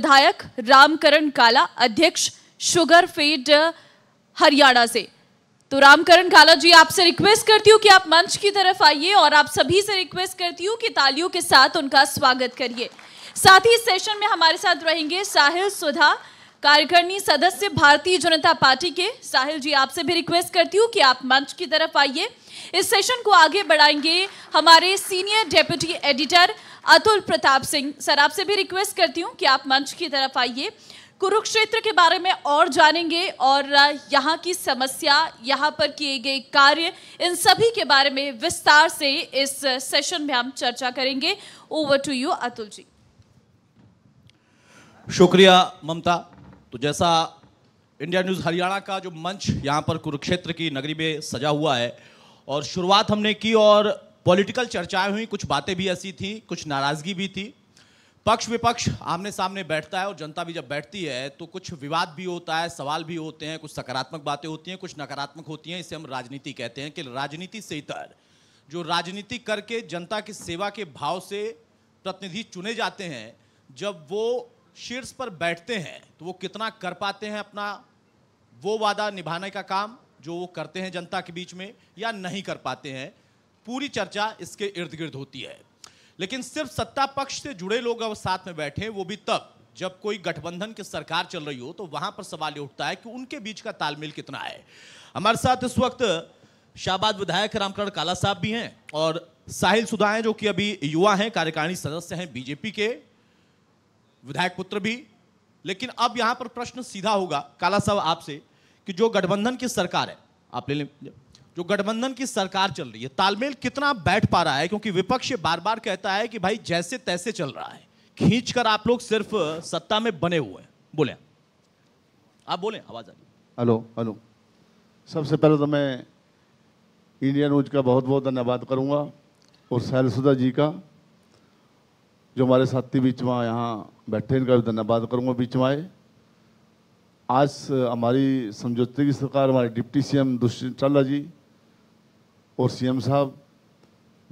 विधायक रामकरण काला अध्यक्ष शुगर फेड हरियाणा से तो रामकरण काला जी आपसे रिक्वेस्ट करती हूँ कि आप मंच की तरफ आइए और आप सभी से रिक्वेस्ट करती हूँ कि तालियों के साथ उनका स्वागत करिए साथ ही सेशन में हमारे साथ रहेंगे साहिल सुधा कार्यकारिणी सदस्य भारतीय जनता पार्टी के साहिल जी आपसे भी रिक्वेस्ट करती हूँ कि आप मंच की तरफ आइए इस सेशन को आगे बढ़ाएंगे हमारे senior deputy editor Atul Pratap Singh sir आपसे भी रिक्वेस्ट करती हूँ कि आप मंच की तरफ आइए कुरुक्षेत्र के बारे में और जानेंगे और यहाँ की समस्या यहाँ पर किए गए कार्य इन सभी के बारे में विस्तार से इस सेशन में हम चर्चा करेंगे over to you Atul ji शुक्रिया ममता तो जैसा इंडिया न्यूज़ हरियाणा का जो मंच यहाँ पर कुरुक्षेत्र की नगरी में सजा हुआ है और शुरुआत हमने की और पॉलिटिकल चर्चाएं हुई कुछ बातें भी ऐसी थी कुछ नाराज़गी भी थी पक्ष विपक्ष आमने सामने बैठता है और जनता भी जब बैठती है तो कुछ विवाद भी होता है सवाल भी होते हैं कुछ सकारात्मक बातें होती हैं कुछ नकारात्मक होती हैं इसे हम राजनीति कहते हैं कि राजनीति से इतर जो राजनीति करके जनता की सेवा के भाव से प्रतिनिधि चुने जाते हैं जब वो शीर्ष पर बैठते हैं तो वो कितना कर पाते हैं अपना वो वादा निभाने का काम जो वो करते हैं जनता के बीच में या नहीं कर पाते हैं पूरी चर्चा इसके इर्द गिर्द होती है लेकिन सिर्फ सत्ता पक्ष से जुड़े लोग अब साथ में बैठे वो भी तब जब कोई गठबंधन की सरकार चल रही हो तो वहां पर सवाल ये उठता है कि उनके बीच का तालमेल कितना है हमारे साथ इस वक्त शाहबाद विधायक रामकरण काला साहब भी हैं और साहिल सुधा हैं जो कि अभी युवा हैं कार्यकारिणी सदस्य हैं बीजेपी के विधायक पुत्र भी लेकिन अब यहां पर प्रश्न सीधा होगा काला साहब आपसे कि जो गठबंधन की सरकार है आप ले लें जो गठबंधन की सरकार चल रही है तालमेल कितना बैठ पा रहा है क्योंकि विपक्ष बार बार कहता है कि भाई जैसे तैसे चल रहा है खींच कर आप लोग सिर्फ सत्ता में बने हुए हैं बोले आप बोले आवाज आ रही हेलो हेलो सबसे पहले तो मैं इंडिया न्यूज का बहुत बहुत धन्यवाद करूँगा और सहलसुदा जी का जो हमारे साथी बीच में यहाँ बैठे इनका भी धन्यवाद करूँगा बीच में आए आज हमारी समझौते की सरकार हमारे डिप्टी सीएम दुष्यंत चावला जी और सीएम साहब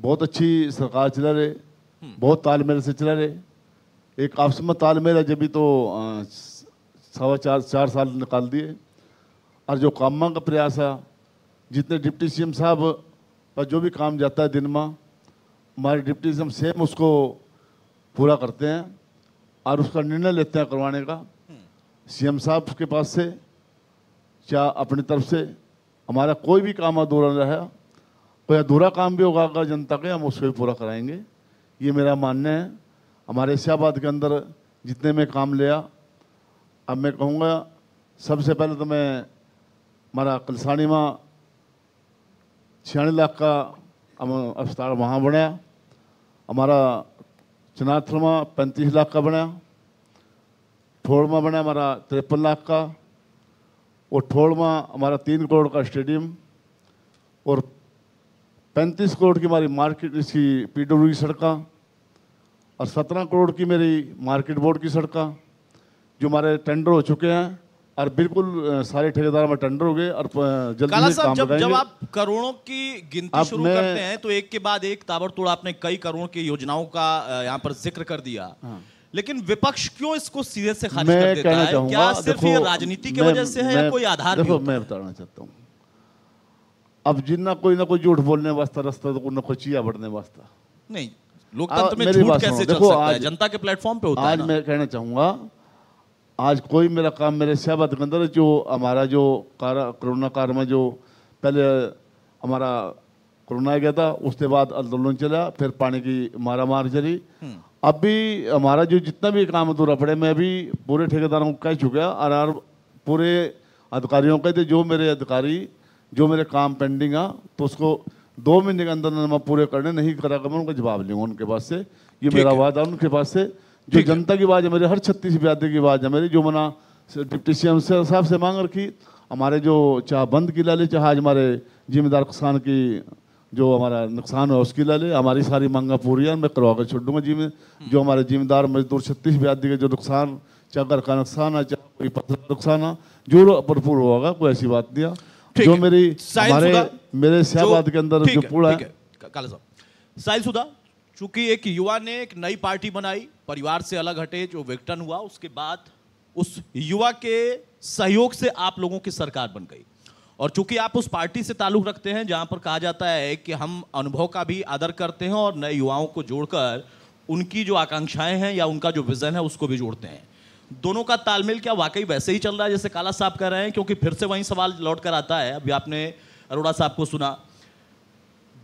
बहुत अच्छी सरकार चला रहे बहुत तालमेल से चला रहे एक आपस में तालमेल है जब भी तो सवा चार चार साल निकाल दिए और जो काम का प्रयास है जितने डिप्टी सीएम साहब का जो भी काम जाता है दिन में हमारे डिप्टी सीएम सेम उसको पूरा करते हैं और उसका निर्णय लेते हैं करवाने का सीएम साहब के पास से या अपनी तरफ से हमारा कोई भी काम आंदोलन रहा कोई अधूरा काम भी होगा अगर जनता के हम उसको भी पूरा कराएंगे ये मेरा मानना है हमारे सियाबाद के अंदर जितने में काम लिया अब मैं कहूँगा सबसे पहले तो मैं हमारा कलसानी माँ छियानवे लाख का अस्पताल वहाँ बनाया हमारा चनाथरमा पैंतीस लाख का बना ठोड़मा बना हमारा तिरपन लाख का और ठोड़मा हमारा तीन करोड़ का स्टेडियम और पैंतीस करोड़ की हमारी मार्केट इसकी पी डब्ल्यू की सड़का और सत्रह करोड़ की मेरी मार्केट बोर्ड की सड़का जो हमारे टेंडर हो चुके हैं और बिल्कुल सारे ठेकेदार में टेंडर हो गए और जल्दी काला जब जब आप करोड़ों की गिनती शुरू करते हैं तो एक के बाद एक ताबड़तोड़ आपने कई करोड़ की योजनाओं का यहाँ पर जिक्र कर दिया हाँ। लेकिन विपक्ष क्यों इसको सीधे से खारिज कर देता है क्या सिर्फ ये राजनीति की वजह से है या कोई आधार देखो मैं बताना चाहता हूँ अब जिन्ना कोई ना कोई झूठ बोलने वास्ता रास्ता तो कोई ना कोई चिया बढ़ने वास्ता नहीं लोकतंत्र में झूठ कैसे चल सकता है जनता के प्लेटफॉर्म पे होता है आज मैं कहना चाहूंगा आज कोई मेरा काम मेरे के अंदर जो हमारा जो कोरोना काल में जो पहले हमारा कोरोना गया था उसके बाद आंदोलन चला फिर पानी की मारा मार चली हम्म। अब भी हमारा जो जितना भी काम अधूरा पड़े मैं अभी पूरे ठेकेदारों को कह चुका और पूरे अधिकारियों का जो मेरे अधिकारी जो मेरे काम पेंडिंग आ तो उसको दो महीने के अंदर मैं पूरे करने नहीं करा तो मैं उनका जवाब लूँगा उनके पास से ये मेरा वादा उनके पास से जो जनता की आवाज़ है मेरे हर छत्तीस बिरादरी की आवाज़ है मेरी जो मना डिप्टी सी एम साहब से मांग रखी हमारे जो चाहे बंद की ला ले चाहे आज हमारे जिम्मेदार किसान की जो हमारा नुकसान है उसकी ला ले हमारी सारी मांगा पूरी है मैं करवा कर छोड़ दूंगा जिम्मे जो हमारे जिम्मेदार मजदूर छत्तीस बिरादरी के जो नुकसान चाहे घर का नुकसान है चाहे कोई पत्थर का नुकसान है जो भरपूर होगा कोई ऐसी बात नहीं है जो मेरी हमारे मेरे सियाबाद के अंदर जो पूरा काला साहब साहिल सुधा चूंकि एक युवा ने एक नई पार्टी बनाई परिवार से अलग हटे जो विघटन हुआ उसके बाद उस युवा के सहयोग से आप लोगों की सरकार बन गई और चूंकि आप उस पार्टी से ताल्लुक रखते हैं जहां पर कहा जाता है कि हम अनुभव का भी आदर करते हैं और नए युवाओं को जोड़कर उनकी जो आकांक्षाएं हैं या उनका जो विजन है उसको भी जोड़ते हैं दोनों का तालमेल क्या वाकई वैसे ही चल रहा है जैसे काला साहब कह रहे हैं क्योंकि फिर से वही सवाल लौट कर आता है अभी आपने अरोड़ा साहब को सुना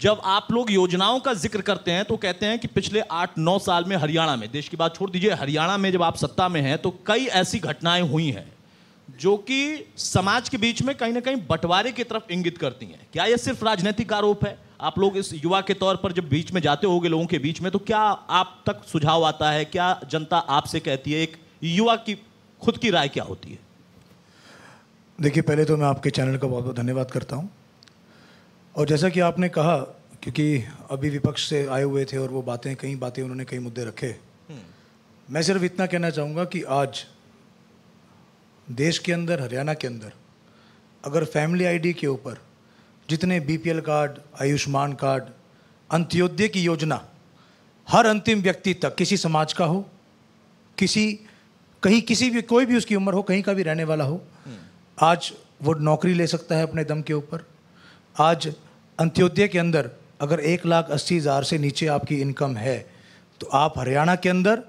जब आप लोग योजनाओं का जिक्र करते हैं तो कहते हैं कि पिछले आठ नौ साल में हरियाणा में देश की बात छोड़ दीजिए हरियाणा में जब आप सत्ता में हैं तो कई ऐसी घटनाएं हुई हैं जो कि समाज के बीच में कहीं ना कहीं बंटवारे की तरफ इंगित करती हैं क्या यह सिर्फ राजनीतिक आरोप है आप लोग इस युवा के तौर पर जब बीच में जाते होगे लोगों के बीच में तो क्या आप तक सुझाव आता है क्या जनता आपसे कहती है एक युवा की खुद की राय क्या होती है देखिए पहले तो मैं आपके चैनल का बहुत बहुत धन्यवाद करता हूँ और जैसा कि आपने कहा क्योंकि अभी विपक्ष से आए हुए थे और वो बातें कई बातें उन्होंने कई मुद्दे रखे हम्म। मैं सिर्फ इतना कहना चाहूँगा कि आज देश के अंदर हरियाणा के अंदर अगर फैमिली आईडी के ऊपर जितने BPL card Ayushman card Antyodaya की योजना हर अंतिम व्यक्ति तक किसी समाज का हो किसी कहीं किसी भी कोई भी उसकी उम्र हो कहीं का भी रहने वाला हो आज वो नौकरी ले सकता है अपने दम के ऊपर आज अंत्योदय के अंदर अगर एक लाख अस्सी हज़ार से नीचे आपकी इनकम है तो आप हरियाणा के अंदर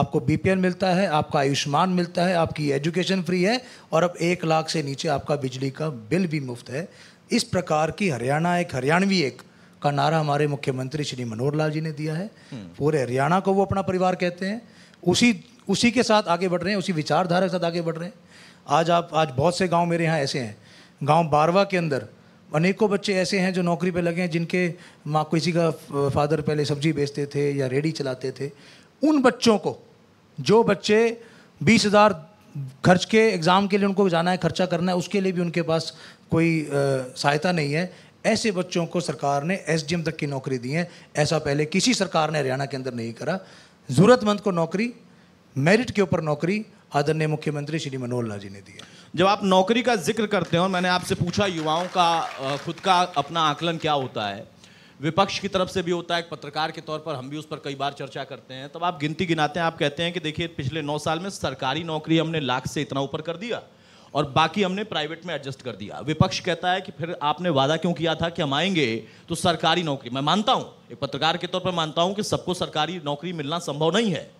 आपको बी मिलता है आपका आयुष्मान मिलता है आपकी एजुकेशन फ्री है और अब एक लाख से नीचे आपका बिजली का बिल भी मुफ्त है इस प्रकार की हरियाणा एक हरियाणवी एक का नारा हमारे मुख्यमंत्री श्री मनोहर लाल जी ने दिया है हम्म। पूरे हरियाणा को वो अपना परिवार कहते हैं उसी उसी के साथ आगे बढ़ रहे हैं उसी विचारधारा के साथ आगे बढ़ रहे हैं आज आप आज बहुत से गांव मेरे यहाँ ऐसे हैं गांव बारवा के अंदर अनेकों बच्चे ऐसे हैं जो नौकरी पे लगे हैं जिनके माँ किसी का फादर पहले सब्जी बेचते थे या रेडी चलाते थे उन बच्चों को जो बच्चे बीस हज़ार खर्च के एग्ज़ाम के लिए उनको जाना है खर्चा करना है उसके लिए भी उनके पास कोई सहायता नहीं है ऐसे बच्चों को सरकार ने एस तक की नौकरी दी है ऐसा पहले किसी सरकार ने हरियाणा के अंदर नहीं करा ज़रूरतमंद को नौकरी मेरिट के ऊपर नौकरी आदरणीय मुख्यमंत्री श्री मनोहर लाल जी ने दी है जब आप नौकरी का जिक्र करते हैं और मैंने आपसे पूछा युवाओं का खुद का अपना आकलन क्या होता है विपक्ष की तरफ से भी होता है एक पत्रकार के तौर पर हम भी उस पर कई बार चर्चा करते हैं तब आप गिनती गिनाते हैं आप कहते हैं कि देखिए पिछले नौ साल में सरकारी नौकरी हमने लाख से इतना ऊपर कर दिया और बाकी हमने प्राइवेट में एडजस्ट कर दिया विपक्ष कहता है कि फिर आपने वादा क्यों किया था कि हम आएंगे तो सरकारी नौकरी मैं मानता हूँ एक पत्रकार के तौर पर मानता हूँ कि सबको सरकारी नौकरी मिलना संभव नहीं है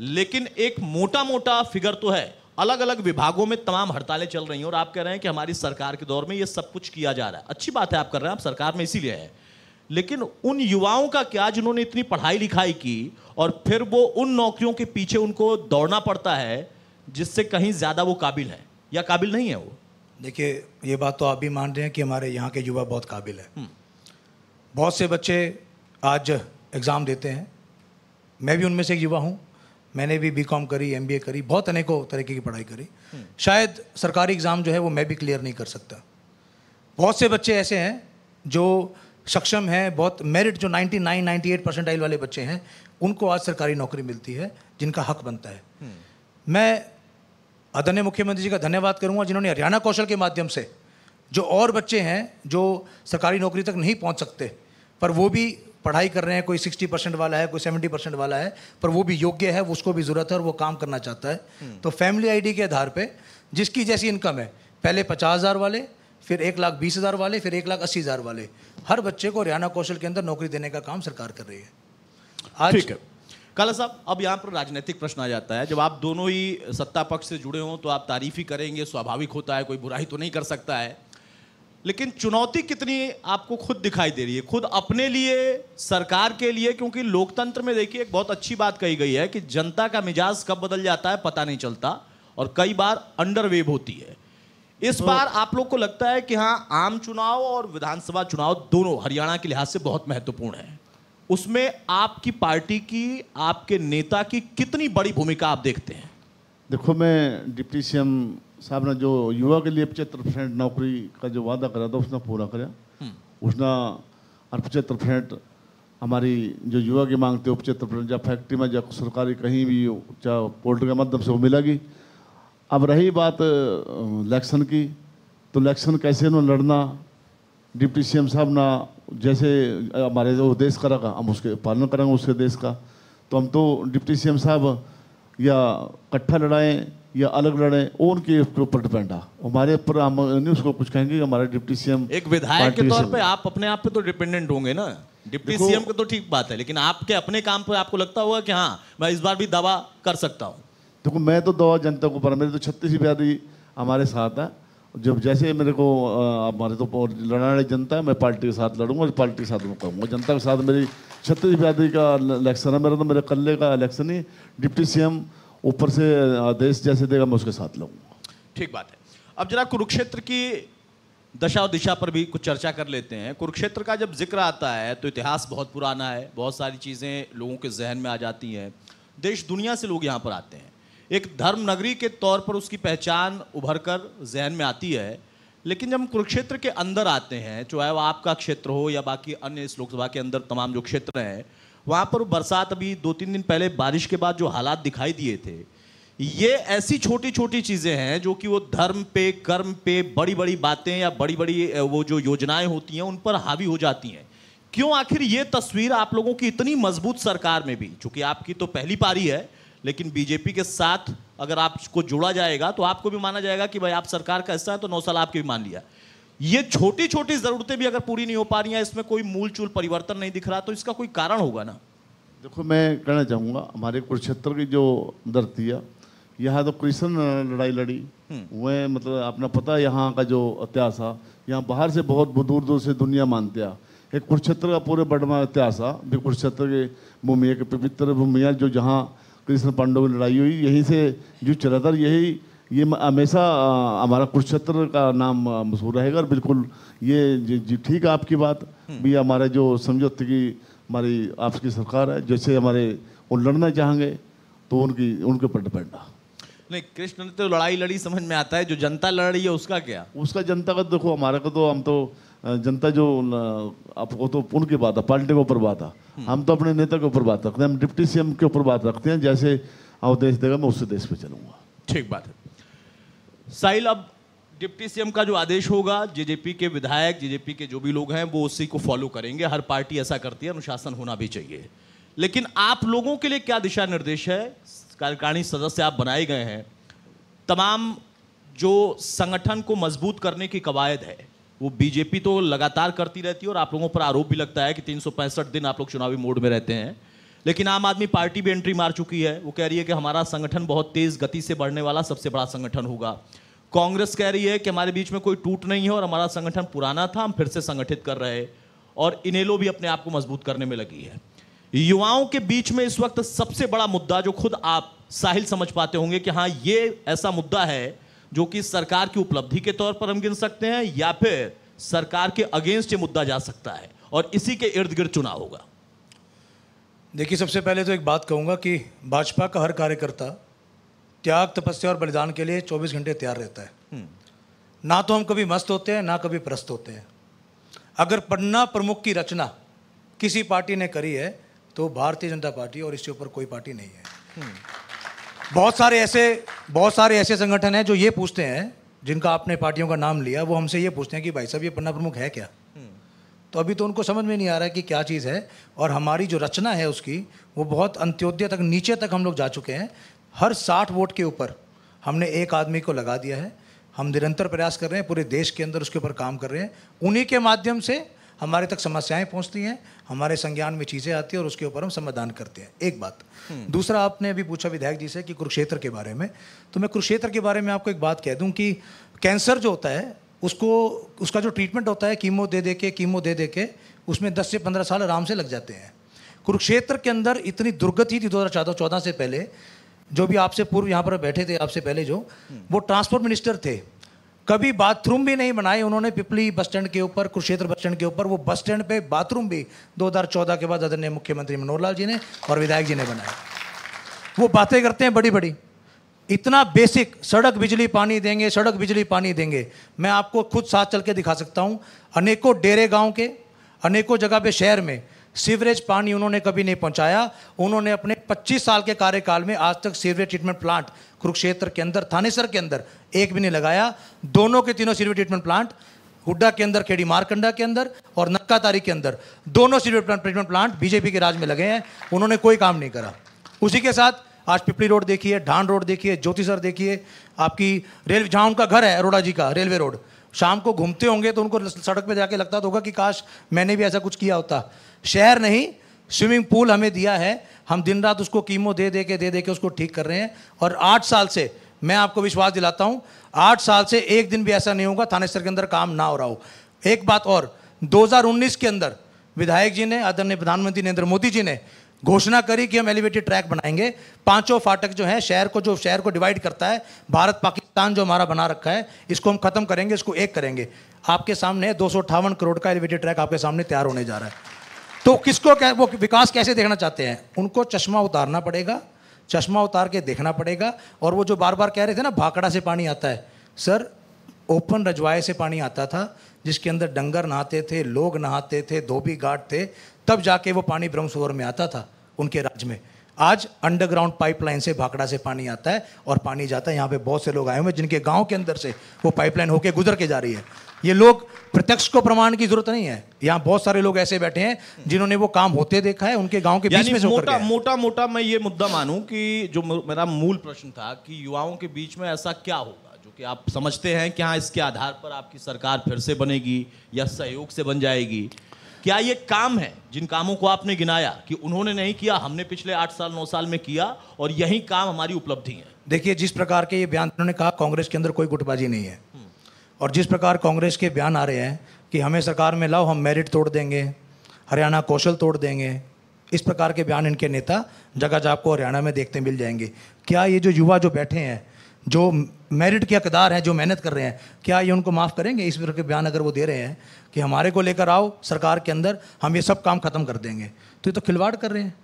लेकिन एक मोटा मोटा फिगर तो है अलग अलग विभागों में तमाम हड़तालें चल रही हैं और आप कह रहे हैं कि हमारी सरकार के दौर में ये सब कुछ किया जा रहा है अच्छी बात है आप कर रहे हैं आप सरकार में इसीलिए है लेकिन उन युवाओं का क्या जिन्होंने इतनी पढ़ाई लिखाई की और फिर वो उन नौकरियों के पीछे उनको दौड़ना पड़ता है जिससे कहीं ज़्यादा वो काबिल है या काबिल नहीं है वो देखिए ये बात तो आप भी मान रहे हैं कि हमारे यहाँ के युवा बहुत काबिल है हम्म। बहुत से बच्चे आज एग्ज़ाम देते हैं मैं भी उनमें से एक युवा हूँ मैंने भी बी कॉम करी एम करी बहुत अनेकों तरीके की पढ़ाई करी शायद सरकारी एग्ज़ाम जो है वो मैं भी क्लियर नहीं कर सकता बहुत से बच्चे ऐसे हैं जो सक्षम हैं बहुत मेरिट जो 99 98 परसेंटाइल वाले बच्चे हैं उनको आज सरकारी नौकरी मिलती है जिनका हक बनता है हम्म। मैं आदरणीय मुख्यमंत्री जी का धन्यवाद करूंगा जिन्होंने हरियाणा कौशल के माध्यम से जो और बच्चे हैं जो सरकारी नौकरी तक नहीं पहुंच सकते पर वो भी पढ़ाई कर रहे हैं कोई सिक्सटी परसेंट वाला है कोई सेवेंटी परसेंट वाला है पर वो भी योग्य है उसको भी ज़रूरत है और वो काम करना चाहता है हम्म। तो फैमिली आईडी के आधार पर जिसकी जैसी इनकम है पहले पचास हज़ार वाले फिर एक लाख बीस हज़ार वाले फिर एक लाख अस्सी हज़ार वाले हर बच्चे को हरियाणा कौशल के अंदर नौकरी देने का काम सरकार कर रही है आज ठीक है काला साहब अब यहाँ पर राजनीतिक प्रश्न आ जाता है जब आप दोनों ही सत्ता पक्ष से जुड़े हों तो आप तारीफ ही करेंगे स्वाभाविक होता है कोई बुराई तो नहीं कर सकता है लेकिन चुनौती कितनी आपको खुद दिखाई दे रही है खुद अपने लिए सरकार के लिए क्योंकि लोकतंत्र में देखिए एक बहुत अच्छी बात कही गई है कि जनता का मिजाज कब बदल जाता है पता नहीं चलता और कई बार अंडरवेव होती है इस तो बार आप लोग को लगता है कि हाँ आम चुनाव और विधानसभा चुनाव दोनों हरियाणा के लिहाज से बहुत महत्वपूर्ण है उसमें आपकी पार्टी की आपके नेता की कितनी बड़ी भूमिका आप देखते हैं देखो मैं डिप्टी सी साहब ने जो युवा के लिए पचहत्तर परसेंट नौकरी का जो वादा करा था उसने पूरा करा हम्म। उसने और पचहत्तर परसेंट हमारी जो युवा की मांग थी वो पचहत्तर परसेंट जब फैक्ट्री में जब सरकारी कहीं भी चाहे पोर्टल के माध्यम से वो मिलेगी अब रही बात इलेक्शन की तो इलेक्शन कैसे न लड़ना डिप्टी सी साहब ना जैसे हमारे जो देश का रखा हम उसके पालन करेंगे उसके देश का तो हम तो डिप्टी सी साहब या कट्ठा लड़ाएँ या अलग लड़े उनके ऊपर डिपेंड है हमारे ऊपर हम नहीं उसको कुछ कहेंगे हमारे डिप्टी सीएम एक विधायक के तौर पे आप अपने आप पे तो डिपेंडेंट होंगे ना डिप्टी सीएम का तो ठीक बात है लेकिन आपके अपने काम पर आपको लगता होगा कि हाँ मैं इस बार भी दवा कर सकता हूँ देखो मैं तो दवा जनता को पर मेरे तो छत्तीस ब्यादी हमारे साथ है जब जैसे मेरे को हमारे तो वाली जनता है मैं पार्टी के साथ लड़ूंगा और पार्टी के साथ मैं कहूँगा जनता के साथ मेरी छत्तीस ब्यादी का इलेक्शन है मेरा तो मेरे कल्ले का इलेक्शन ही डिप्टी सी ऊपर से आदेश जैसे देगा मैं उसके साथ लूँगा ठीक बात है अब जरा कुरुक्षेत्र की दशा और दिशा पर भी कुछ चर्चा कर लेते हैं कुरुक्षेत्र का जब जिक्र आता है तो इतिहास बहुत पुराना है बहुत सारी चीज़ें लोगों के जहन में आ जाती हैं देश दुनिया से लोग यहाँ पर आते हैं एक धर्म नगरी के तौर पर उसकी पहचान उभर कर जहन में आती है लेकिन जब हम कुरुक्षेत्र के अंदर आते हैं चाहे वो आपका क्षेत्र हो या बाकी अन्य इस लोकसभा के अंदर तमाम जो क्षेत्र हैं वहाँ पर बरसात अभी दो तीन दिन पहले बारिश के बाद जो हालात दिखाई दिए थे ये ऐसी छोटी छोटी चीज़ें हैं जो कि वो धर्म पे कर्म पे बड़ी बड़ी बातें या बड़ी बड़ी वो जो योजनाएं होती हैं उन पर हावी हो जाती हैं क्यों आखिर ये तस्वीर आप लोगों की इतनी मजबूत सरकार में भी चूंकि आपकी तो पहली पारी है लेकिन बीजेपी के साथ अगर आपको जोड़ा जाएगा तो आपको भी माना जाएगा कि भाई आप सरकार का हिस्सा है तो नौ साल आपके भी मान लिया ये छोटी छोटी ज़रूरतें भी अगर पूरी नहीं हो पा रही हैं इसमें कोई मूल चूल परिवर्तन नहीं दिख रहा तो इसका कोई कारण होगा ना देखो मैं कहना चाहूँगा हमारे कुरुक्षेत्र की जो धरती है यहाँ तो कृष्ण लड़ाई लड़ी हम्म। वह मतलब आपने पता यहाँ का जो इतिहास है यहाँ बाहर से बहुत दूर दूर से दुनिया मानते हैं एक कुरुक्षेत्र का पूरे बड़मा इतिहास है भी कुरुक्षेत्र की भूमि एक पवित्र भूमिया जो जहाँ कृष्ण पांडव की लड़ाई हुई यहीं से जो चरातर यही ये हमेशा हमारा कुरुक्षेत्र का नाम मशहूर रहेगा और बिल्कुल ये जी ठीक है आपकी बात हम्म। भी हमारे जो समझौते की हमारी आपकी सरकार है जैसे हमारे वो लड़ना चाहेंगे तो उनकी उनके ऊपर डिपेंड नहीं कृष्ण ने तो लड़ाई लड़ी समझ में आता है जो जनता लड़ रही है उसका क्या उसका जनता का तो देखो हमारे का तो हम तो जनता जो आपको तो उनकी बात है पार्टी के ऊपर बात है हम्म। हम तो अपने नेता के ऊपर बात रखते हैं हम डिप्टी सीएम के ऊपर बात रखते हैं जैसे आप हाँ, देश देगा मैं उससे देश पे चलूंगा ठीक बात है साहिल अब डिप्टी सीएम का जो आदेश होगा जेजेपी के विधायक जेजेपी के जो भी लोग हैं वो उसी को फॉलो करेंगे हर पार्टी ऐसा करती है अनुशासन होना भी चाहिए लेकिन आप लोगों के लिए क्या दिशा निर्देश है कार्यकारिणी सदस्य आप बनाए गए हैं तमाम जो संगठन को मजबूत करने की कवायद है वो बीजेपी तो लगातार करती रहती है और आप लोगों पर आरोप भी लगता है कि तीन दिन आप लोग चुनावी मोड में रहते हैं लेकिन आम आदमी पार्टी भी एंट्री मार चुकी है वो कह रही है कि हमारा संगठन बहुत तेज़ गति से बढ़ने वाला सबसे बड़ा संगठन होगा कांग्रेस कह रही है कि हमारे बीच में कोई टूट नहीं है और हमारा संगठन पुराना था हम फिर से संगठित कर रहे और इनेलो भी अपने आप को मजबूत करने में लगी है युवाओं के बीच में इस वक्त सबसे बड़ा मुद्दा जो खुद आप साहिल समझ पाते होंगे कि हाँ ये ऐसा मुद्दा है जो कि सरकार की उपलब्धि के तौर पर हम गिन सकते हैं या फिर सरकार के अगेंस्ट ये मुद्दा जा सकता है और इसी के इर्द गिर्द चुनाव होगा देखिए सबसे पहले तो एक बात कहूँगा कि भाजपा का हर कार्यकर्ता त्याग तपस्या और बलिदान के लिए 24 घंटे तैयार रहता है हम्म। ना तो हम कभी मस्त होते हैं ना कभी प्रस्त होते हैं अगर पन्ना प्रमुख की रचना किसी पार्टी ने करी है तो भारतीय जनता पार्टी और इसके ऊपर कोई पार्टी नहीं है हम्म। बहुत सारे ऐसे बहुत सारे ऐसे संगठन हैं जो ये पूछते हैं जिनका आपने पार्टियों का नाम लिया वो हमसे ये पूछते हैं कि भाई साहब ये पन्ना प्रमुख है क्या तो अभी तो उनको समझ में नहीं आ रहा है कि क्या चीज़ है और हमारी जो रचना है उसकी वो बहुत अंत्योदय तक नीचे तक हम लोग जा चुके हैं हर साठ वोट के ऊपर हमने एक आदमी को लगा दिया है हम निरंतर प्रयास कर रहे हैं पूरे देश के अंदर उसके ऊपर काम कर रहे हैं उन्हीं के माध्यम से हमारे तक समस्याएं पहुंचती हैं हमारे संज्ञान में चीज़ें आती हैं और उसके ऊपर हम समाधान करते हैं एक बात हम्म। दूसरा आपने अभी पूछा विधायक जी से कि कुरुक्षेत्र के बारे में तो मैं कुरुक्षेत्र के बारे में आपको एक बात कह दूं कि कैंसर जो होता है उसको उसका जो ट्रीटमेंट होता है कीमो दे दे के कीमो दे दे के उसमें 10 से 15 साल आराम से लग जाते हैं कुरुक्षेत्र के अंदर इतनी दुर्गति थी दो हज़ार से पहले जो भी आपसे पूर्व यहाँ पर बैठे थे आपसे पहले जो वो ट्रांसपोर्ट मिनिस्टर थे कभी बाथरूम भी नहीं बनाए उन्होंने पिपली बस स्टैंड के ऊपर कुरुक्षेत्र बस स्टैंड के ऊपर वो बस स्टैंड पे बाथरूम भी 2014 के बाद आदरणीय मुख्यमंत्री मनोहर लाल जी ने और विधायक जी ने बनाए वो बातें करते हैं बड़ी बड़ी इतना बेसिक सड़क बिजली पानी देंगे सड़क बिजली पानी देंगे मैं आपको खुद साथ चल के दिखा सकता हूँ अनेकों डेरे गांव के अनेकों जगह पे शहर में सीवरेज पानी उन्होंने कभी नहीं पहुंचाया उन्होंने अपने 25 साल के कार्यकाल में आज तक सीवरेज ट्रीटमेंट प्लांट कुरुक्षेत्र के अंदर थानेसर के अंदर एक भी नहीं लगाया दोनों के तीनों सीवरेज ट्रीटमेंट प्लांट हुड्डा के अंदर खेड़ी मारकंडा के अंदर और नक्कातारी के अंदर दोनों सीवरेज ट्रीटमेंट प्लांट बीजेपी के राज में लगे हैं उन्होंने कोई काम नहीं करा उसी के साथ आज पिपली रोड देखिए ढान रोड देखिए ज्योति सर देखिए आपकी रेल जहाँ उनका घर है अरोड़ा जी का रेलवे रोड शाम को घूमते होंगे तो उनको सड़क पर जाके लगता तो होगा कि काश मैंने भी ऐसा कुछ किया होता शहर नहीं स्विमिंग पूल हमें दिया है हम दिन रात उसको कीमो दे दे के दे दे के उसको ठीक कर रहे हैं और आठ साल से मैं आपको विश्वास दिलाता हूँ आठ साल से एक दिन भी ऐसा नहीं होगा स्तर के अंदर काम ना हो रहा हो एक बात और 2019 के अंदर विधायक जी ने आदरणीय प्रधानमंत्री नरेंद्र मोदी जी ने घोषणा करी कि हम एलिवेटेड ट्रैक बनाएंगे पांचों फाटक जो है शहर को जो शहर को डिवाइड करता है भारत पाकिस्तान जो हमारा बना रखा है इसको हम खत्म करेंगे इसको एक करेंगे आपके सामने दो करोड़ का एलिवेटेड ट्रैक आपके सामने तैयार होने जा रहा है तो किसको क्या वो विकास कैसे देखना चाहते हैं उनको चश्मा उतारना पड़ेगा चश्मा उतार के देखना पड़ेगा और वो जो बार बार कह रहे थे ना भाकड़ा से पानी आता है सर ओपन रजवाए से पानी आता था जिसके अंदर डंगर नहाते थे लोग नहाते थे धोबी घाट थे तब जाके वो पानी ब्रह्म सरोवर में आता था उनके राज्य में आज अंडरग्राउंड पाइपलाइन से भाकड़ा से पानी आता है और पानी जाता है यहाँ पे बहुत से लोग आए हुए हैं जिनके गांव के अंदर से वो पाइपलाइन होके गुजर के जा रही है ये लोग प्रत्यक्ष को प्रमाण की जरूरत नहीं है यहाँ बहुत सारे लोग ऐसे बैठे हैं जिन्होंने वो काम होते देखा है उनके गांव के बीच में मोटा मोटा मोटा मैं ये मुद्दा मानू कि जो मेरा मूल प्रश्न था कि युवाओं के बीच में ऐसा क्या होगा जो कि आप समझते हैं कि हाँ इसके आधार पर आपकी सरकार फिर से बनेगी या सहयोग से बन जाएगी क्या ये काम है जिन कामों को आपने गिनाया कि उन्होंने नहीं किया हमने पिछले आठ साल नौ साल में किया और यही काम हमारी उपलब्धि है देखिए जिस प्रकार के ये बयान उन्होंने कहा कांग्रेस के अंदर कोई गुटबाजी नहीं है हम्म। और जिस प्रकार कांग्रेस के बयान आ रहे हैं कि हमें सरकार में लाओ हम मेरिट तोड़ देंगे हरियाणा कौशल तोड़ देंगे इस प्रकार के बयान इनके नेता जगह जगह आपको हरियाणा में देखते मिल जाएंगे क्या ये जो युवा जो बैठे हैं जो मेरिट के अकदार हैं जो मेहनत कर रहे हैं क्या ये उनको माफ़ करेंगे इस तरह के बयान अगर वो दे रहे हैं कि हमारे को लेकर आओ सरकार के अंदर हम ये सब काम ख़त्म कर देंगे तो ये तो खिलवाड़ कर रहे हैं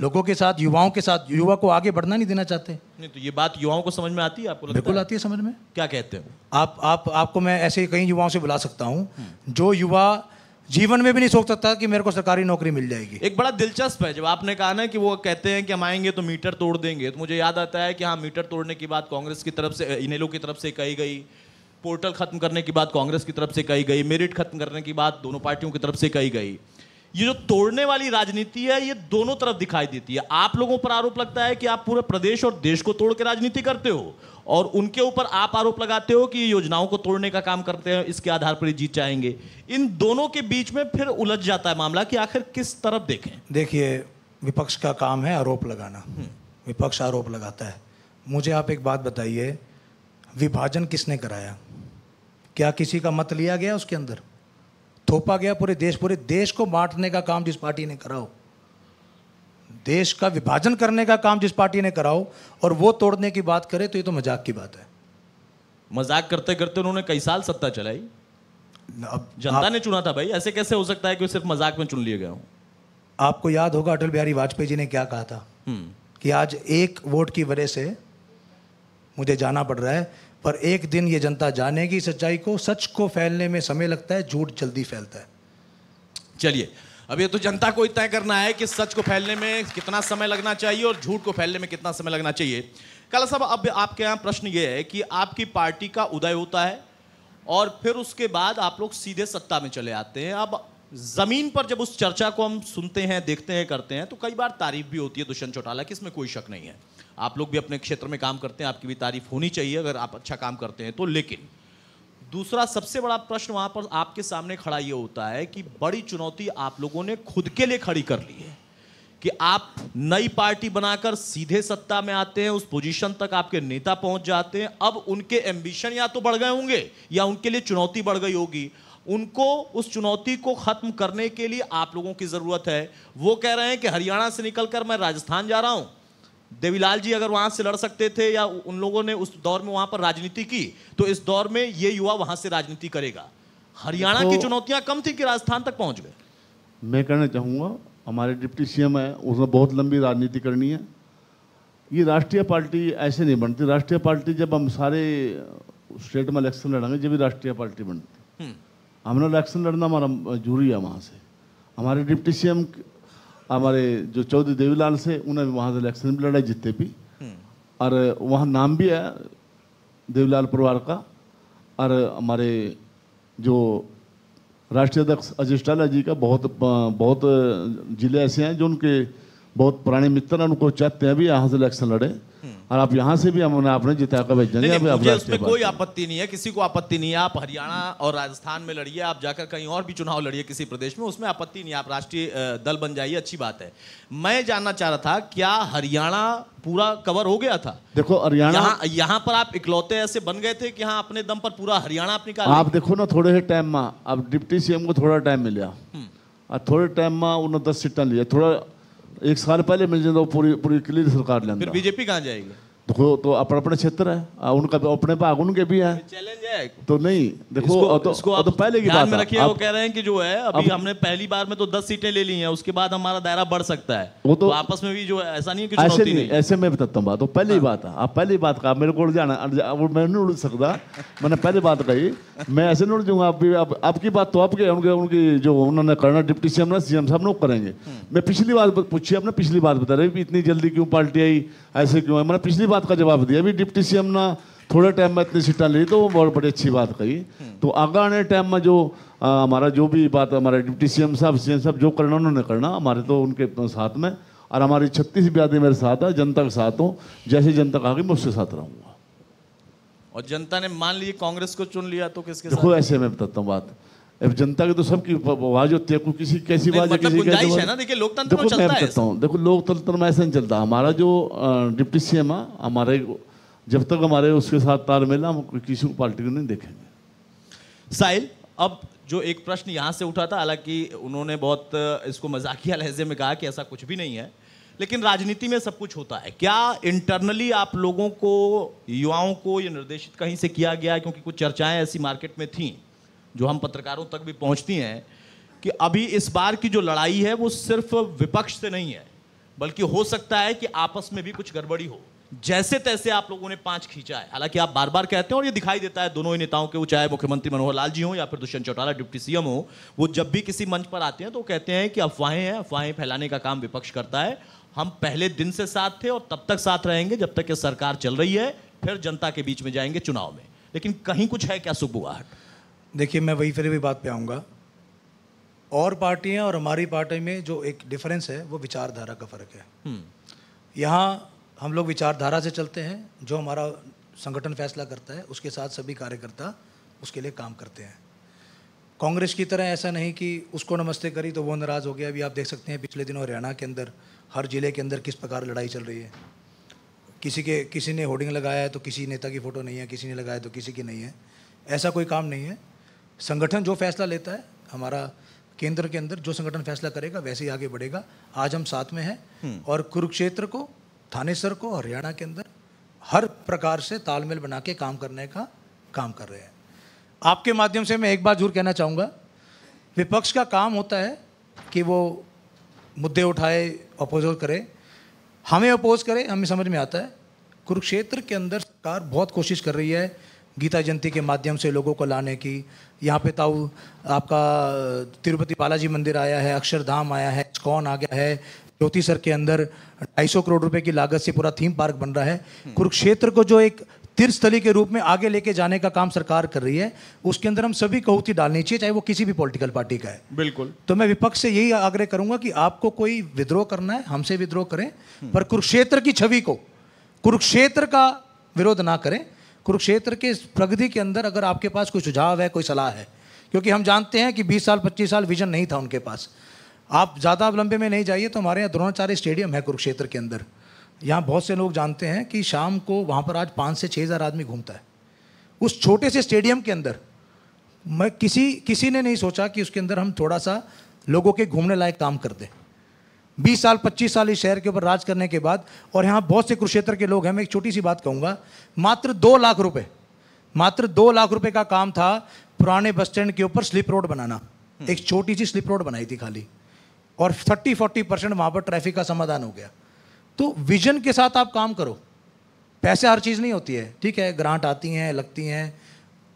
लोगों के साथ युवाओं के साथ युवा को आगे बढ़ना नहीं देना चाहते नहीं तो ये बात युवाओं को समझ में आती है आपको बिल्कुल आती है समझ में क्या कहते हो आप आप आपको मैं ऐसे कई युवाओं से बुला सकता हूँ हम्म। जो युवा जीवन में भी नहीं सोच सकता कि मेरे को सरकारी नौकरी मिल जाएगी एक बड़ा दिलचस्प है जब आपने कहा ना कि वो कहते हैं कि हम आएंगे तो मीटर तोड़ देंगे तो मुझे याद आता है कि हाँ मीटर तोड़ने की बात कांग्रेस की तरफ से इनेलो की तरफ से कही गई पोर्टल खत्म करने की बात कांग्रेस की तरफ से कही गई मेरिट खत्म करने की बात दोनों पार्टियों की तरफ से कही गई ये जो तोड़ने वाली राजनीति है ये दोनों तरफ दिखाई देती है आप लोगों पर आरोप लगता है कि आप पूरे प्रदेश और देश को तोड़ के राजनीति करते हो और उनके ऊपर आप आरोप लगाते हो कि योजनाओं को तोड़ने का काम करते हैं इसके आधार पर जीत जाएंगे इन दोनों के बीच में फिर उलझ जाता है मामला कि आखिर किस तरफ देखें देखिए विपक्ष का काम है आरोप लगाना हम्म। विपक्ष आरोप लगाता है मुझे आप एक बात बताइए विभाजन किसने कराया क्या किसी का मत लिया गया उसके अंदर थोपा गया पूरे देश पूरे देश को बांटने का काम जिस पार्टी ने करा हो देश का विभाजन करने का काम जिस पार्टी ने कराओ और वो तोड़ने की बात करे तो ये तो मजाक की बात है मजाक करते करते उन्होंने कई साल सत्ता चलाई अब जनता ने चुना था भाई ऐसे कैसे हो सकता है कि सिर्फ मजाक में चुन लिए गए हो आपको याद होगा अटल बिहारी वाजपेयी जी ने क्या कहा था हम्म। कि आज एक वोट की वजह से मुझे जाना पड़ रहा है पर एक दिन ये जनता जानेगी सच्चाई को सच को फैलने में समय लगता है झूठ जल्दी फैलता है चलिए अब ये तो जनता को ही तय करना है कि सच को फैलने में कितना समय लगना चाहिए और झूठ को फैलने में कितना समय लगना चाहिए काला साहब अब आपके यहाँ प्रश्न ये है कि आपकी पार्टी का उदय होता है और फिर उसके बाद आप लोग सीधे सत्ता में चले आते हैं अब जमीन पर जब उस चर्चा को हम सुनते हैं देखते हैं करते हैं तो कई बार तारीफ भी होती है दुष्यंत चौटाला की इसमें कोई शक नहीं है आप लोग भी अपने क्षेत्र में काम करते हैं आपकी भी तारीफ होनी चाहिए अगर आप अच्छा काम करते हैं तो लेकिन दूसरा सबसे बड़ा प्रश्न वहां पर आपके सामने खड़ा ये होता है कि बड़ी चुनौती आप लोगों ने खुद के लिए खड़ी कर ली है कि आप नई पार्टी बनाकर सीधे सत्ता में आते हैं उस पोजीशन तक आपके नेता पहुंच जाते हैं अब उनके एम्बिशन या तो बढ़ गए होंगे या उनके लिए चुनौती बढ़ गई होगी उनको उस चुनौती को खत्म करने के लिए आप लोगों की जरूरत है वो कह रहे हैं कि हरियाणा से निकलकर मैं राजस्थान जा रहा हूं देवीलाल जी अगर वहां से लड़ सकते थे या उन लोगों ने उस दौर में वहां पर राजनीति की तो इस दौर में ये युवा वहां से राजनीति करेगा हरियाणा तो, की चुनौतियां कम थी कि राजस्थान तक पहुंच गए मैं कहना चाहूंगा हमारे डिप्टी सीएम है उसमें बहुत लंबी राजनीति करनी है ये राष्ट्रीय पार्टी ऐसे नहीं बनती राष्ट्रीय पार्टी जब हम सारे स्टेट में इलेक्शन लड़ेंगे जब भी राष्ट्रीय पार्टी बनती हम्म। हमने इलेक्शन लड़ना हमारा जरूरी है वहाँ से हमारे डिप्टी सीएम हमारे जो चौधरी देवीलाल से उन्हें वहाँ से इलेक्शन भी लड़ाई जीते भी और वहाँ नाम भी है देवीलाल परिवार का और हमारे जो राष्ट्रीय अध्यक्ष अजिस्टाला जी का बहुत बहुत जिले ऐसे हैं जो उनके बहुत पुराने मित्र हैं उनको चाहते हैं भी यहाँ से इलेक्शन लड़े हम्म। और आप यहाँ से भी हमने आपने जिताया का भेजेंगे उसमें कोई आपत्ति नहीं है किसी को आपत्ति नहीं है आप हरियाणा और राजस्थान में लड़िए आप जाकर कहीं और भी चुनाव लड़िए किसी प्रदेश में उसमें आपत्ति नहीं है आप राष्ट्रीय दल बन जाइए अच्छी बात है मैं जानना चाह रहा था क्या हरियाणा पूरा कवर हो गया था देखो हरियाणा यहाँ पर आप इकलौते ऐसे बन गए थे कि हाँ अपने दम पर पूरा हरियाणा आप निकाल आप देखो ना थोड़े टाइम में आप डिप्टी सीएम को थोड़ा टाइम मिला हम्म। और थोड़े टाइम में उन्होंने दस सीटें लिया थोड़ा एक साल पहले मिल जाए तो पूरी पूरी क्लियर सरकार लेंगे फिर बीजेपी कहाँ जाएगी देखो तो अपना अपना क्षेत्र है उनका अपने भाग उनके भी है चैलेंज है तो नहीं देखो इसको, तो, इसको तो पहले की बात रखिए वो कह रहे हैं कि जो है अभी हमने पहली बार में तो दस सीटें ले ली हैं उसके बाद हमारा दायरा बढ़ सकता है वो तो, तो आपस में भी जो है ऐसा नहीं है कि ऐसे नहीं, नहीं ऐसे मैं बताता हूँ बात तो पहली हाँ। बात है आप पहली बात कहा मेरे को उड़ जाना मैं नहीं उड़ सकता मैंने पहली बात कही मैं ऐसे नहीं उड़ जाऊँगा आप आपकी बात तो आपके उनके उनकी जो उन्होंने करना डिप्टी सीएम ना सीएम साहब लोग करेंगे हम्म। मैं पिछली बात पूछी आपने पिछली बात बता रही इतनी जल्दी क्यों पार्टी आई ऐसे क्यों मैंने पिछली बात का जवाब दिया अभी डिप्टी सीएम ना थोड़े टाइम में इतनी सीटा ली तो वो बहुत बड़ी अच्छी बात कही तो आगे आने टाइम में जो हमारा जो भी बात हमारे डिप्टी सीएम साहब सीएम साहब जो करना उन्होंने करना हमारे तो उनके साथ में और हमारी छत्तीस ब्यादी मेरे साथ है जनता के साथ हूँ जैसे जनता कहा मैं उसके साथ रहूँगा और जनता ने मान ली कांग्रेस को चुन लिया तो किसके देखो ऐसे मैं बताता हूँ बात अब जनता की तो सबकी आवाज होती है कोई किसी कैसी आवाज मतलब किसी कैसी है ना देखिए लोकतंत्र में चलता है हूँ देखो लोकतंत्र में ऐसा नहीं चलता हमारा जो डिप्टी सी एम हमारे जब तक हमारे उसके साथ तार मिला हम किसी को पार्टी को नहीं देखेंगे साहिल अब जो एक प्रश्न यहाँ से उठा था हालांकि उन्होंने बहुत इसको मजाकिया लहजे में कहा कि ऐसा कुछ भी नहीं है लेकिन राजनीति में सब कुछ होता है क्या इंटरनली आप लोगों को युवाओं को ये निर्देशित कहीं से किया गया क्योंकि कुछ चर्चाएं ऐसी मार्केट में थीं जो हम पत्रकारों तक भी पहुंचती हैं कि अभी इस बार की जो लड़ाई है वो सिर्फ विपक्ष से नहीं है बल्कि हो सकता है कि आपस में भी कुछ गड़बड़ी हो जैसे तैसे आप लोगों ने पांच खींचा है हालांकि आप बार बार कहते हैं और ये दिखाई देता है दोनों ही नेताओं के वो चाहे मुख्यमंत्री मनोहर लाल जी हो या फिर दुष्यंत चौटाला डिप्टी सीएम हो वो जब भी किसी मंच पर आते हैं तो कहते हैं कि अफवाहें हैं अफवाहें फैलाने का काम विपक्ष करता है हम पहले दिन से साथ थे और तब तक साथ रहेंगे जब तक ये सरकार चल रही है फिर जनता के बीच में जाएंगे चुनाव में लेकिन कहीं कुछ है क्या सुबुआहट देखिए मैं वही फिर भी बात पे आऊँगा और पार्टियाँ और हमारी पार्टी में जो एक डिफरेंस है वो विचारधारा का फ़र्क है हम्म। यहाँ हम लोग विचारधारा से चलते हैं जो हमारा संगठन फैसला करता है उसके साथ सभी कार्यकर्ता उसके लिए काम करते हैं कांग्रेस की तरह ऐसा नहीं कि उसको नमस्ते करी तो वो नाराज़ हो गया अभी आप देख सकते हैं पिछले दिनों हरियाणा के अंदर हर ज़िले के अंदर किस प्रकार लड़ाई चल रही है किसी के किसी ने होर्डिंग लगाया है तो किसी नेता की फ़ोटो नहीं है किसी ने लगाया तो किसी की नहीं है ऐसा कोई काम नहीं है संगठन जो फैसला लेता है हमारा केंद्र के अंदर जो संगठन फैसला करेगा वैसे ही आगे बढ़ेगा आज हम साथ में हैं हम्म। और कुरुक्षेत्र को थानेसर को हरियाणा के अंदर हर प्रकार से तालमेल बना के काम करने का काम कर रहे हैं आपके माध्यम से मैं एक बार जरूर कहना चाहूँगा विपक्ष का काम होता है कि वो मुद्दे उठाए अपोजल करे हमें अपोज करे हमें समझ में आता है कुरुक्षेत्र के अंदर सरकार बहुत कोशिश कर रही है गीता जयंती के माध्यम से लोगों को लाने की यहाँ पे ताऊ आपका तिरुपति बालाजी मंदिर आया है अक्षरधाम आया है कौन आ गया है ज्योति सर के अंदर ढाई करोड़ रुपए की लागत से पूरा थीम पार्क बन रहा है हम्म। कुरुक्षेत्र को जो एक तीर्थस्थली के रूप में आगे लेके जाने का काम सरकार कर रही है उसके अंदर हम सभी कहूती डालनी चाहिए चाहे वो किसी भी पॉलिटिकल पार्टी का है बिल्कुल तो मैं विपक्ष से यही आग्रह करूंगा कि आपको कोई विद्रोह करना है हमसे विद्रोह करें हम्म। पर कुरुक्षेत्र की छवि को कुरुक्षेत्र का विरोध ना करें कुरुक्षेत्र के प्रगति के अंदर अगर आपके पास कोई सुझाव है कोई सलाह है क्योंकि हम जानते हैं कि 20 साल 25 साल विजन नहीं था उनके पास आप ज़्यादा लंबे में नहीं जाइए तो हमारे यहाँ द्रोणाचार्य स्टेडियम है कुरुक्षेत्र के अंदर यहाँ बहुत से लोग जानते हैं कि शाम को वहाँ पर आज पाँच से छः हज़ार आदमी घूमता है उस छोटे से स्टेडियम के अंदर मैं किसी किसी ने नहीं सोचा कि उसके अंदर हम थोड़ा सा लोगों के घूमने लायक काम कर दें बीस साल पच्चीस साल इस शहर के ऊपर राज करने के बाद और यहाँ बहुत से कुरुक्षेत्र के लोग हैं मैं एक छोटी सी बात कहूँगा मात्र दो लाख रुपये मात्र दो लाख रुपये का काम था पुराने बस स्टैंड के ऊपर स्लिप रोड बनाना हम्म। एक छोटी सी स्लिप रोड बनाई थी खाली और थर्टी फोर्टी परसेंट वहाँ पर ट्रैफिक का समाधान हो गया तो विजन के साथ आप काम करो पैसे हर चीज़ नहीं होती है ठीक है ग्रांट आती हैं लगती हैं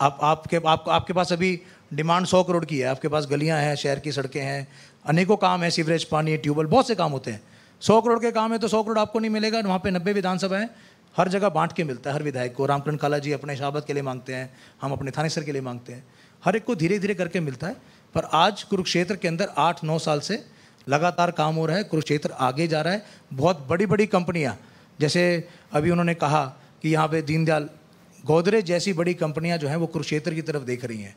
आप आपके आप, आपके पास अभी डिमांड सौ करोड़ की है आपके पास गलियां हैं शहर की सड़कें हैं अनेकों काम है सीवरेज पानी ट्यूबवेल बहुत से काम होते हैं सौ करोड़ के काम है तो सौ करोड़ आपको नहीं मिलेगा वहाँ पे नब्बे विधानसभा है हर जगह बांट के मिलता है हर विधायक को रामकरण काला जी अपने शहाबत के लिए मांगते हैं हम अपने थानेसर के लिए मांगते हैं हर एक को धीरे धीरे करके मिलता है पर आज कुरुक्षेत्र के अंदर आठ नौ साल से लगातार काम हो रहा है कुरुक्षेत्र आगे जा रहा है बहुत बड़ी बड़ी कंपनियाँ जैसे अभी उन्होंने कहा कि यहाँ पे दीनदयाल गोदरेज जैसी बड़ी कंपनियाँ जो हैं वो कुरुक्षेत्र की तरफ देख रही हैं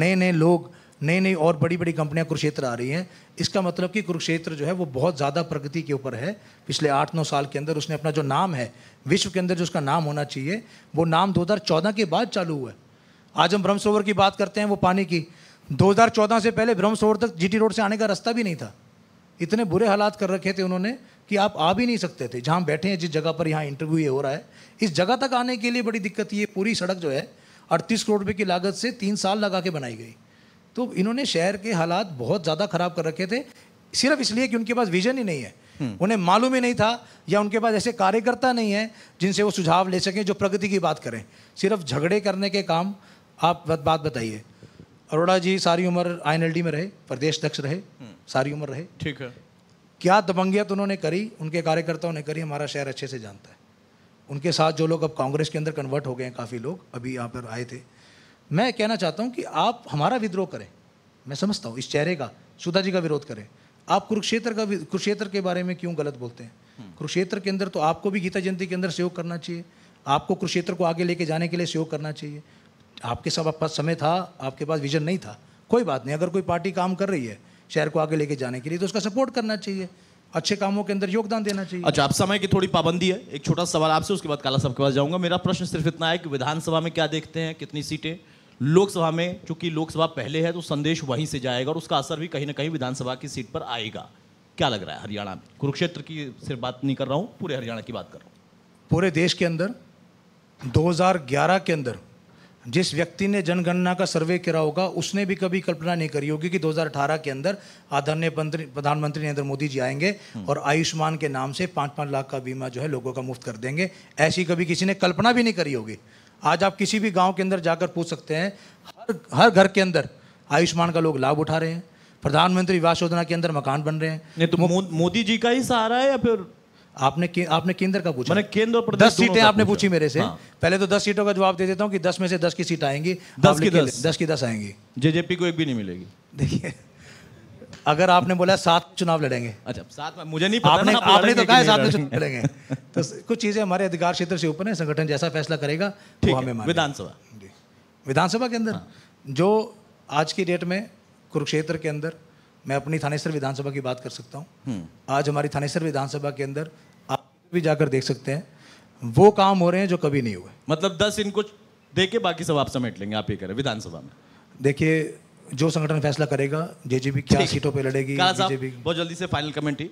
नए नए लोग नई नई और बड़ी बड़ी कंपनियां कुरुक्षेत्र आ रही हैं इसका मतलब कि कुरुक्षेत्र जो है वो बहुत ज़्यादा प्रगति के ऊपर है पिछले आठ नौ साल के अंदर उसने अपना जो नाम है विश्व के अंदर जो उसका नाम होना चाहिए वो नाम दो के बाद चालू हुआ है आज हम ब्रह्म सरोवर की बात करते हैं वो पानी की 2014 से पहले ब्रह्म सरोवर तक जी रोड से आने का रास्ता भी नहीं था इतने बुरे हालात कर रखे थे उन्होंने कि आप आ भी नहीं सकते थे जहाँ बैठे हैं जिस जगह पर यहाँ इंटरव्यू ये हो रहा है इस जगह तक आने के लिए बड़ी दिक्कत ये पूरी सड़क जो है अड़तीस करोड़ रुपये की लागत से तीन साल लगा के बनाई गई तो इन्होंने शहर के हालात बहुत ज़्यादा ख़राब कर रखे थे सिर्फ इसलिए कि उनके पास विजन ही नहीं है हम्म। उन्हें मालूम ही नहीं था या उनके पास ऐसे कार्यकर्ता नहीं है जिनसे वो सुझाव ले सकें जो प्रगति की बात करें सिर्फ झगड़े करने के काम आप बात बताइए अरोड़ा जी सारी उम्र आई में रहे प्रदेश अध्यक्ष रहे हम्म। सारी उम्र रहे ठीक है क्या दबंगियत उन्होंने करी उनके कार्यकर्ताओं ने करी हमारा शहर अच्छे से जानता है उनके साथ जो लोग अब कांग्रेस के अंदर कन्वर्ट हो गए हैं काफ़ी लोग अभी यहाँ पर आए थे मैं कहना चाहता हूँ कि आप हमारा विद्रोह करें मैं समझता हूँ इस चेहरे का सुधा जी का विरोध करें आप कुरुक्षेत्र का कुरुक्षेत्र के बारे में क्यों गलत बोलते हैं हम्म। कुरुक्षेत्र के अंदर तो आपको भी गीता जयंती के अंदर सहयोग करना चाहिए आपको कुरुक्षेत्र को आगे लेके जाने के लिए सहयोग करना चाहिए आपके सब पास समय था आपके पास विजन नहीं था कोई बात नहीं अगर कोई पार्टी काम कर रही है शहर को आगे लेके जाने के लिए तो उसका सपोर्ट करना चाहिए अच्छे कामों के अंदर योगदान देना चाहिए अच्छा आप समय की थोड़ी पाबंदी है एक छोटा सवाल आपसे उसके बाद काला साहब के पास जाऊंगा मेरा प्रश्न सिर्फ इतना है कि विधानसभा में क्या देखते हैं कितनी सीटें लोकसभा में चूंकि लोकसभा पहले है तो संदेश वहीं से जाएगा और उसका असर भी कहीं ना कहीं विधानसभा की सीट पर आएगा क्या लग रहा है हरियाणा में कुरुक्षेत्र की सिर्फ बात नहीं कर रहा हूँ पूरे हरियाणा की बात कर रहा हूँ पूरे देश के अंदर 2011 के अंदर जिस व्यक्ति ने जनगणना का सर्वे करा होगा उसने भी कभी कल्पना नहीं करी होगी कि 2018 के अंदर आदरणीय प्रधानमंत्री नरेंद्र मोदी जी आएंगे हम्म। और आयुष्मान के नाम से पाँच पाँच लाख का बीमा जो है लोगों का मुफ्त कर देंगे ऐसी कभी किसी ने कल्पना भी नहीं करी होगी आज आप किसी भी गांव के अंदर जाकर पूछ सकते हैं हर हर घर के अंदर आयुष्मान का लोग लाभ उठा रहे हैं प्रधानमंत्री आवास योजना के अंदर मकान बन रहे हैं नहीं तो मो, मोदी जी का ही सहारा है या फिर आपने के, आपने केंद्र का पूछा मैंने केंद्र और दस सीटें आपने पूछी मेरे से हाँ। पहले तो दस सीटों का जवाब दे देता हूँ कि दस में से दस की सीट आएंगी दस की दस दस की दस आएंगी जेजेपी को एक भी नहीं मिलेगी देखिए अगर आपने बोला सात चुनाव लड़ेंगे अच्छा सात मुझे नहीं पता आपने ना, आपने तो कहा सात चुनाव लड़ेंगे तो कुछ चीज़ें हमारे अधिकार क्षेत्र से ऊपर है संगठन जैसा फैसला करेगा विधानसभा विधानसभा के अंदर हाँ। जो आज की डेट में कुरुक्षेत्र के अंदर मैं अपनी थानेसर विधानसभा की बात कर सकता हूँ हम्म। आज हमारी थानेसर विधानसभा के अंदर आप भी जाकर देख सकते हैं वो काम हो रहे हैं जो कभी नहीं हुए मतलब दस इनको देखे बाकी सब आप समेट लेंगे आप ये करें विधानसभा में देखिए जो संगठन फैसला करेगा जेजेबी क्या सीटों पे लड़ेगी बहुत जल्दी से फाइनल कमेंट ही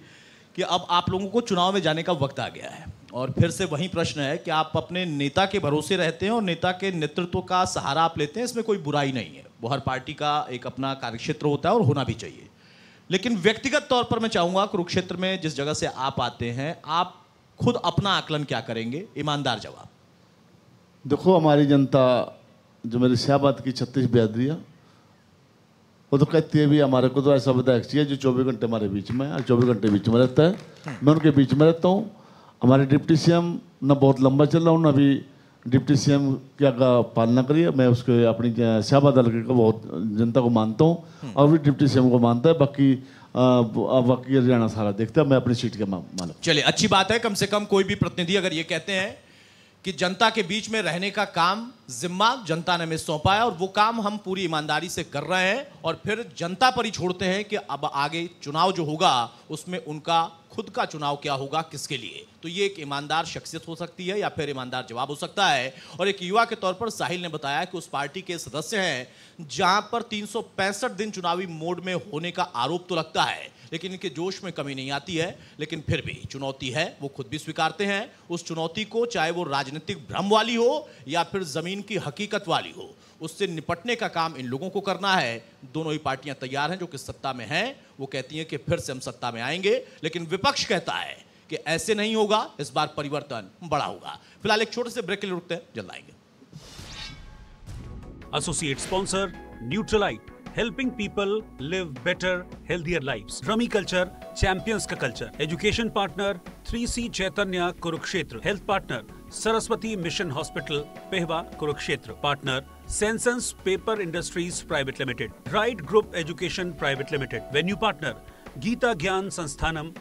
कि अब आप लोगों को चुनाव में जाने का वक्त आ गया है और फिर से वही प्रश्न है कि आप अपने नेता के भरोसे रहते हैं और नेता के नेतृत्व का सहारा आप लेते हैं इसमें कोई बुराई नहीं है वो हर पार्टी का एक अपना कार्यक्षेत्र होता है और होना भी चाहिए लेकिन व्यक्तिगत तौर पर मैं चाहूँगा कुरुक्षेत्र में जिस जगह से आप आते हैं आप खुद अपना आकलन क्या करेंगे ईमानदार जवाब देखो हमारी जनता जो मेरे श्याबाद की छत्तीस ब्यादरिया वो तो कहती है भी हमारे को तो ऐसा विधायक चाहिए जो चौबीस घंटे हमारे बीच में है चौबीस घंटे बीच में रहता है मैं उनके बीच में रहता हूँ हमारे डिप्टी एम ना बहुत लंबा चल रहा हूँ ना अभी डिप्टी एम क्या का पालना करिए मैं उसके अपनी सेवा दल को बहुत जनता को मानता हूँ और भी डिप्टी एम को मानता है बाकी बाकी हरियाणा सारा देखता है मैं अपनी सीट का मालूम चलिए अच्छी बात है कम से कम कोई भी प्रतिनिधि अगर ये कहते हैं कि जनता के बीच में रहने का काम जिम्मा जनता ने हमें सौंपा है और वो काम हम पूरी ईमानदारी से कर रहे हैं और फिर जनता पर ही छोड़ते हैं कि अब आगे चुनाव जो होगा उसमें उनका खुद का चुनाव क्या होगा किसके लिए तो ये एक ईमानदार शख्सियत हो सकती है या फिर ईमानदार जवाब हो सकता है और एक युवा के तौर पर साहिल ने बताया कि उस पार्टी के सदस्य हैं जहां पर तीन दिन चुनावी मोड में होने का आरोप तो लगता है लेकिन इनके जोश में कमी नहीं आती है लेकिन फिर भी चुनौती है वो खुद भी स्वीकारते हैं उस चुनौती को चाहे वो राजनीतिक भ्रम वाली हो या फिर ज़मीन की हकीकत वाली हो उससे निपटने का काम इन लोगों को करना है दोनों ही पार्टियां तैयार हैं जो कि सत्ता में हैं वो कहती हैं कि फिर से हम सत्ता में आएंगे लेकिन विपक्ष कहता है कि ऐसे नहीं होगा इस बार परिवर्तन बड़ा होगा फिलहाल एक छोटे से ब्रेक के लिए रुकते हैं जल्द आएंगे associate sponsor Nutrilite helping people live better healthier life rummy culture champions का culture education partner three C Chaitanya Kurukshetra health partner Saraswati mission hospital Pehowa Kurukshetra partner sensens paper industries private limited right group education private limited venue partner Gita Gyan Sansthanam